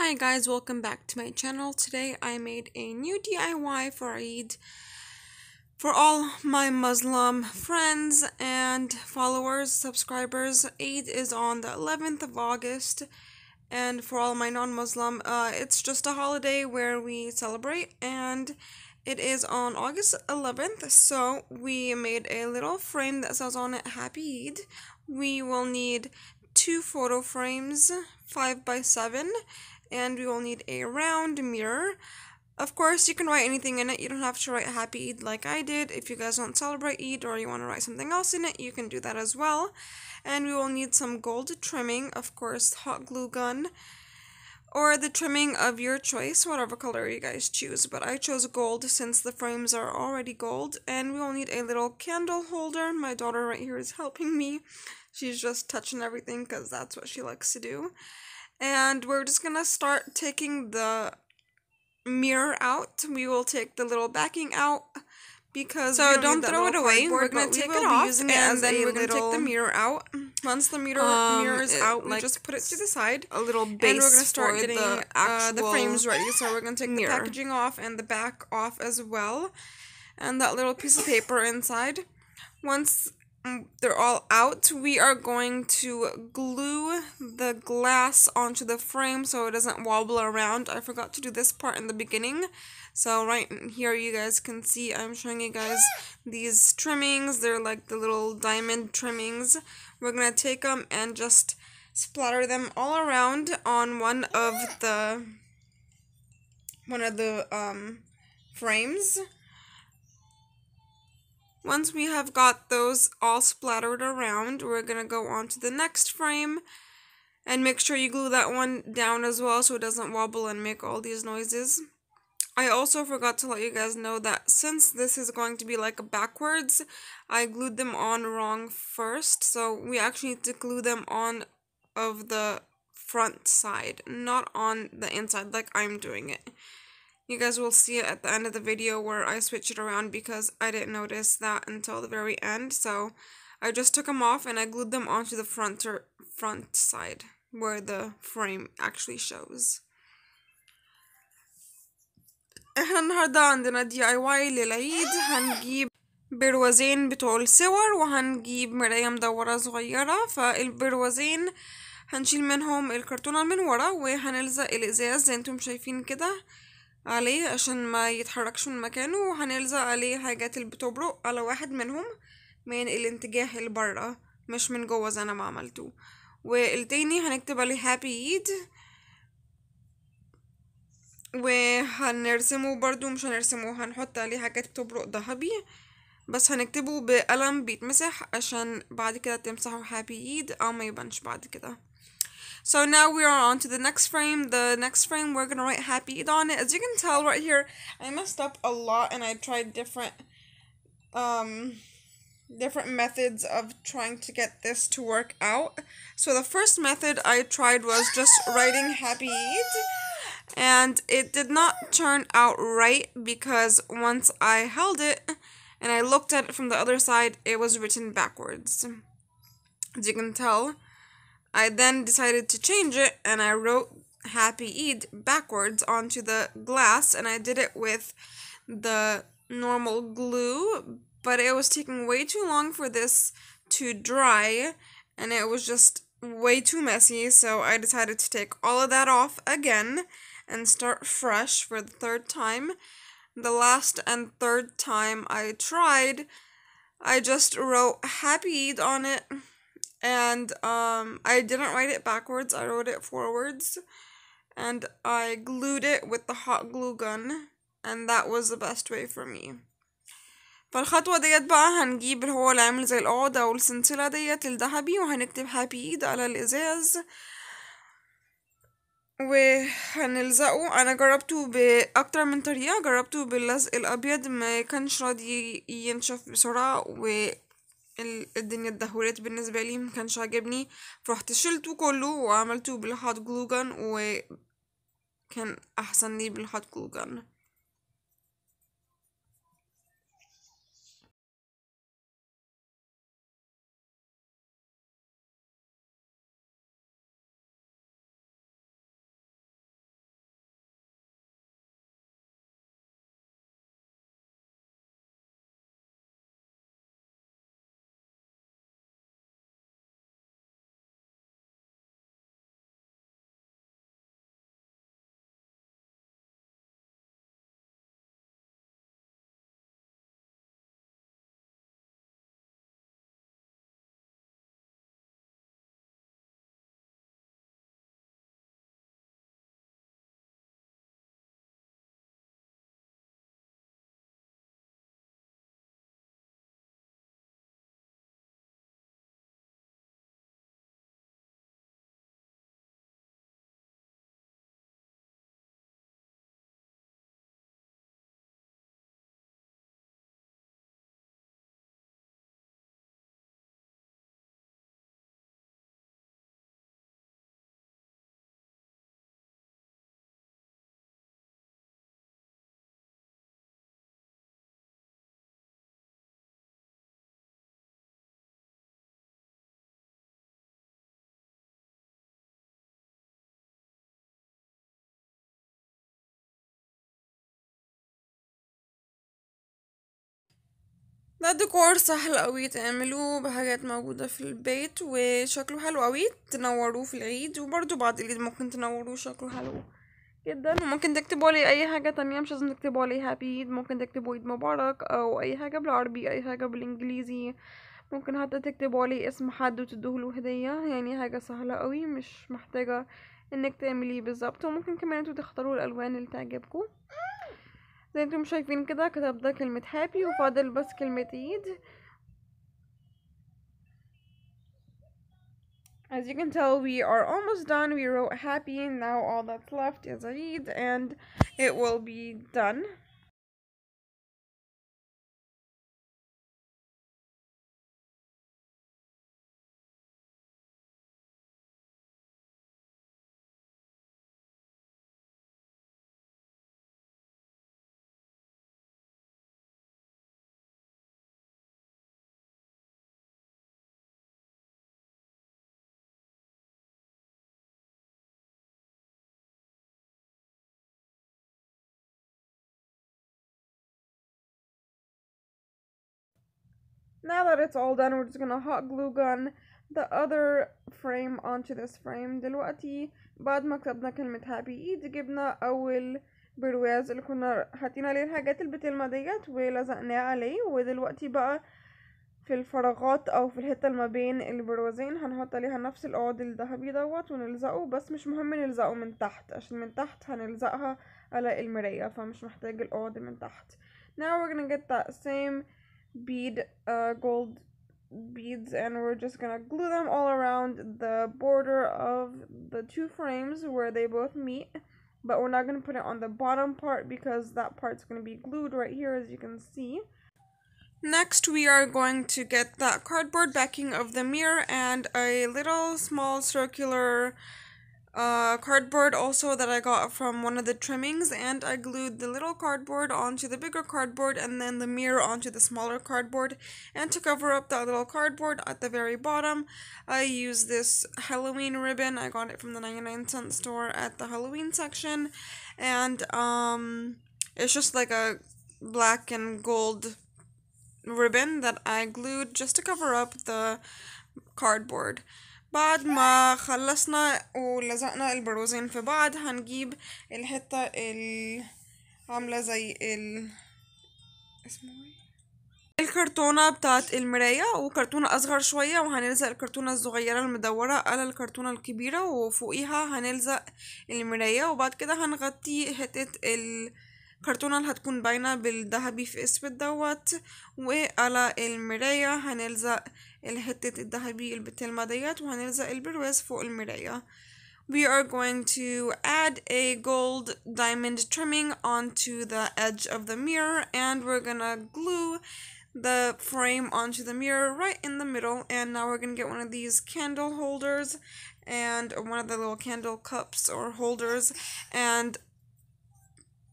Hi guys, welcome back to my channel. Today I made a new DIY for Eid for all my Muslim friends and followers, subscribers. Eid is on the 11th of August and for all my non-Muslim, uh, it's just a holiday where we celebrate and it is on August 11th, so we made a little frame that says on it Happy Eid. We will need two photo frames, 5 by 7 and we will need a round mirror. Of course, you can write anything in it. You don't have to write Happy Eid like I did. If you guys don't celebrate Eid or you want to write something else in it, you can do that as well. And we will need some gold trimming, of course, hot glue gun, or the trimming of your choice, whatever color you guys choose. But I chose gold since the frames are already gold. And we will need a little candle holder. My daughter right here is helping me. She's just touching everything because that's what she likes to do. And we're just gonna start taking the mirror out. We will take the little backing out because so don't throw it away. We're gonna take it off, and it then we're gonna take the mirror out. Once the mirror um, mirror is out, like we just put it to the side. A little base, and we're gonna start getting the, uh, the frames ready. So we're gonna take mirror. the packaging off and the back off as well, and that little piece of paper inside. Once Mm, they're all out. We are going to glue the glass onto the frame so it doesn't wobble around. I forgot to do this part in the beginning. So right here you guys can see I'm showing you guys these trimmings. They're like the little diamond trimmings. We're going to take them and just splatter them all around on one of the one of the um, frames. Once we have got those all splattered around, we're going to go on to the next frame and make sure you glue that one down as well so it doesn't wobble and make all these noises. I also forgot to let you guys know that since this is going to be like backwards, I glued them on wrong first. So we actually need to glue them on of the front side, not on the inside like I'm doing it. You guys will see it at the end of the video where I switch it around because I didn't notice that until the very end. So I just took them off and I glued them onto the front, or front side where the frame actually shows. احنا النهاردة عندنا DIY للعيد هنجيب بروزين بتوع الصور وهنجيب مراية مدورة صغيرة فالبروزين هنشيل منهم الكرتونة من ورا وهنلزق الإزاز زي انتم شايفين كده عليه عشان ما يتحركش من مكانه وهنلزق عليه حاجات اللي بتبرق على واحد منهم من الانتجاه اللي برا مش من جوه زي انا ما عملته والتاني هنكتب عليه هابي ايد وهنرسمه برضو مش هنرسمه هنحط عليه حاجات بتبرق ذهبي بس هنكتبه بقلم بيتمسح عشان بعد كده تمسحه هابي ايد او ما يبانش بعد كده So now we are on to the next frame. The next frame, we're going to write Happy eat on it. As you can tell right here, I messed up a lot and I tried different, um, different methods of trying to get this to work out. So the first method I tried was just writing Happy eat. and it did not turn out right because once I held it and I looked at it from the other side, it was written backwards. As you can tell, I then decided to change it and I wrote Happy Eid backwards onto the glass and I did it with the normal glue, but it was taking way too long for this to dry and it was just way too messy, so I decided to take all of that off again and start fresh for the third time. The last and third time I tried, I just wrote Happy Eid on it and um, I didn't write it backwards, I wrote it forwards, and I glued it with the hot glue gun, and that was the best way for me. فالخطوة ديت بقى هنجيب اللي هو اللي عامل زي العقدة والسنسلة ديت الذهبي وهنكتب هابي ايد على الإزاز وهنلزقه انا جربته باكتر من طريقه جربته باللزق الابيض ما كانش راضي ينشف بسرعه و الدنيا اتدهورت بالنسبة لي مكانش عاجبني فروحت شلته كله وعملته بالهوت جلو جن وكان أحسن لي بالهوت جلو جن ده ديكور سهل قوي تعملوه بحاجات موجودة في البيت وشكله حلو قوي تنوروه في العيد وبرده بعد العيد ممكن تنوروه شكله حلو جدا وممكن تكتبوا عليه اي حاجة تانية مش لازم تكتبوا عليه هابي عيد ممكن تكتبوا عيد مبارك او اي حاجة بالعربي اي حاجة بالانجليزي ممكن حتى تكتبوا عليه اسم حد له هدية يعني حاجة سهلة قوي مش محتاجة انك تعمليه بالظبط وممكن كمان انتوا تختاروا الالوان اللي تعجبكم زي انتم شايفين كده كتب ده كلمة هابي وفاضل بس كلمة ايد As you can tell, we are almost done. We wrote happy. Now all that's left is read and it will be done. Now that it's all done, we're just gonna hot glue gun the other frame onto this frame. دلوقتي بعد ما كتبنا كلمة happy ايد جبنا أول برواز اللي كنا حاطين عليه الحاجات البتلمة ديت ولزقناه عليه ودلوقتي بقى في الفراغات او في الحته اللي ما بين البروازين هنحط عليها نفس القعد الذهبي دوت ونلزقه بس مش مهم نلزقه من تحت عشان من تحت هنلزقها على المرايه فمش محتاج القعد من تحت now we're gonna get that same bead uh, gold beads and we're just gonna glue them all around the border of the two frames where they both meet but we're not gonna put it on the bottom part because that part's gonna be glued right here as you can see next we are going to get that cardboard backing of the mirror and a little small circular uh, cardboard also that I got from one of the trimmings and I glued the little cardboard onto the bigger cardboard and then the mirror onto the smaller cardboard and to cover up that little cardboard at the very bottom I used this Halloween ribbon I got it from the 99 cent store at the Halloween section and um, it's just like a black and gold ribbon that I glued just to cover up the cardboard بعد ما خلصنا ولزقنا البروزين في بعض هنجيب الحتة ال عاملة زي ال اسمه ايه؟ الكرتونة بتاعت المراية وكرتونة أصغر شوية وهنلزق الكرتونة الصغيرة المدورة على الكرتونة الكبيرة وفوقيها هنلزق المراية وبعد كده هنغطي حتة ال كرتونة هتكون باينة بالذهبي في اسود دوت وعلى المراية هنلزق الحتة الذهبي البتلمة ديت وهنلزق البرواز فوق المراية we are going to add a gold diamond trimming onto the edge of the mirror and we're gonna glue the frame onto the mirror right in the middle and now we're gonna get one of these candle holders and one of the little candle cups or holders and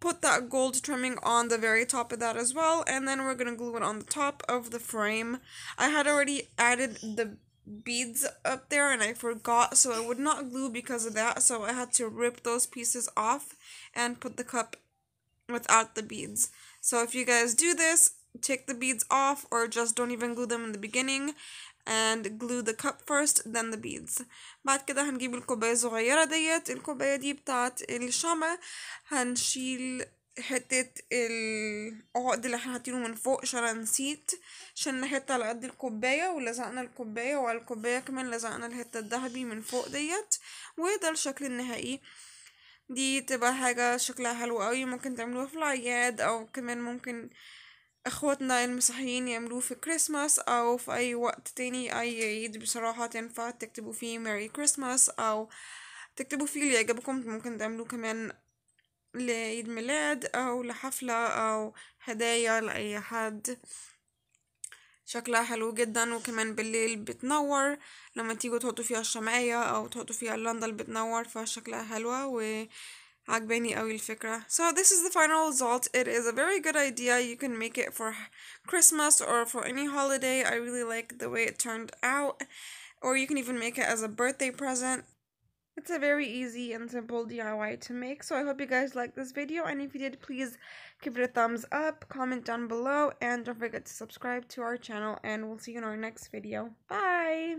put that gold trimming on the very top of that as well and then we're gonna glue it on the top of the frame i had already added the beads up there and i forgot so it would not glue because of that so i had to rip those pieces off and put the cup without the beads so if you guys do this take the beads off or just don't even glue them in the beginning and glue the cup first then the beads بعد كده هنجيب الكوباية الصغيرة ديت الكوباية دي بتاعت الشمع هنشيل حتة العقد اللي احنا حاطينه من فوق عشان نسيت شلنا حتة على قد الكوباية ولزقنا الكوباية وعلى الكوباية كمان لزقنا الحتة الذهبي من فوق ديت وده الشكل النهائي دي تبقى حاجة شكلها حلو قوي ممكن تعملوها في العياد او كمان ممكن اخواتنا المسيحيين يعملوه في كريسماس او في اي وقت تاني اي عيد بصراحة تنفع تكتبوا فيه ميري كريسماس او تكتبوا فيه اللي يعجبكم ممكن تعملوه كمان لعيد ميلاد او لحفلة او هدايا لاي حد شكلها حلو جدا وكمان بالليل بتنور لما تيجوا تحطوا فيها الشمعية او تحطوا فيها اللندل بتنور فشكلها حلوة و عجباني قوي الفكرة so this is the final result it is a very good idea you can make it for Christmas or for any holiday I really like the way it turned out or you can even make it as a birthday present it's a very easy and simple DIY to make so I hope you guys liked this video and if you did please give it a thumbs up comment down below and don't forget to subscribe to our channel and we'll see you in our next video bye